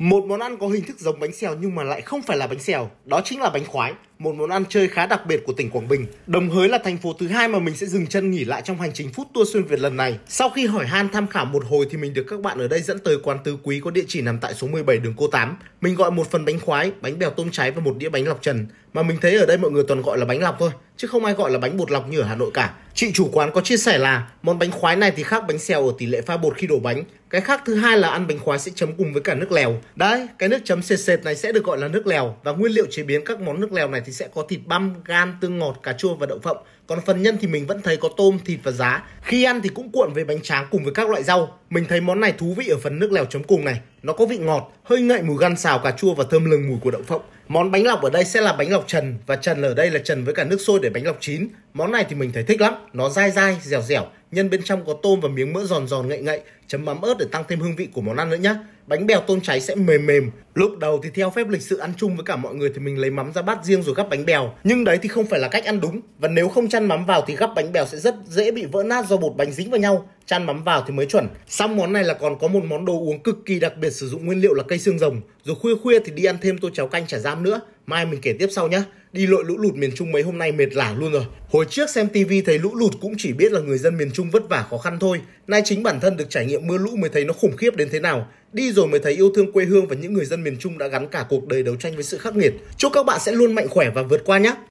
Một món ăn có hình thức giống bánh xèo nhưng mà lại không phải là bánh xèo, đó chính là bánh khoái, một món ăn chơi khá đặc biệt của tỉnh Quảng Bình. Đồng hới là thành phố thứ hai mà mình sẽ dừng chân nghỉ lại trong hành trình phút tour xuyên Việt lần này. Sau khi hỏi han tham khảo một hồi thì mình được các bạn ở đây dẫn tới quán tứ quý có địa chỉ nằm tại số 17 đường Cô Tám. Mình gọi một phần bánh khoái, bánh bèo tôm cháy và một đĩa bánh lọc trần mà mình thấy ở đây mọi người toàn gọi là bánh lọc thôi chứ không ai gọi là bánh bột lọc như ở Hà Nội cả. Chị chủ quán có chia sẻ là món bánh khoái này thì khác bánh xèo ở tỷ lệ pha bột khi đổ bánh. Cái khác thứ hai là ăn bánh khoái sẽ chấm cùng với cả nước lèo. Đấy, cái nước chấm sệt sệt này sẽ được gọi là nước lèo và nguyên liệu chế biến các món nước lèo này thì sẽ có thịt băm, gan, tương ngọt, cà chua và đậu phộng. Còn phần nhân thì mình vẫn thấy có tôm, thịt và giá. Khi ăn thì cũng cuộn với bánh tráng cùng với các loại rau. Mình thấy món này thú vị ở phần nước lèo chấm cùng này. Nó có vị ngọt, hơi ngậy mùi gan xào cà chua và thơm lừng mùi của đậu phộng. Món bánh lọc ở đây sẽ là bánh lọc trần và trần ở đây là trần với cả nước sôi để bánh lọc chín. Món này thì mình thấy thích lắm, nó dai dai, dẻo dẻo, nhân bên trong có tôm và miếng mỡ giòn giòn ngậy ngậy, chấm mắm ớt để tăng thêm hương vị của món ăn nữa nhá. Bánh bèo tôm cháy sẽ mềm mềm. Lúc đầu thì theo phép lịch sự ăn chung với cả mọi người thì mình lấy mắm ra bát riêng rồi gắp bánh bèo. Nhưng đấy thì không phải là cách ăn đúng. Và nếu không chăn mắm vào thì gắp bánh bèo sẽ rất dễ bị vỡ nát do bột bánh dính vào nhau chăn mắm vào thì mới chuẩn. Xong món này là còn có một món đồ uống cực kỳ đặc biệt sử dụng nguyên liệu là cây xương rồng. Rồi khuya khuya thì đi ăn thêm tô cháo canh chả giam nữa. Mai mình kể tiếp sau nhé. Đi lội lũ lụt miền Trung mấy hôm nay mệt lả luôn rồi. Hồi trước xem tivi thấy lũ lụt cũng chỉ biết là người dân miền Trung vất vả khó khăn thôi. Nay chính bản thân được trải nghiệm mưa lũ mới thấy nó khủng khiếp đến thế nào. Đi rồi mới thấy yêu thương quê hương và những người dân miền Trung đã gắn cả cuộc đời đấu tranh với sự khắc nghiệt. Chúc các bạn sẽ luôn mạnh khỏe và vượt qua nhé.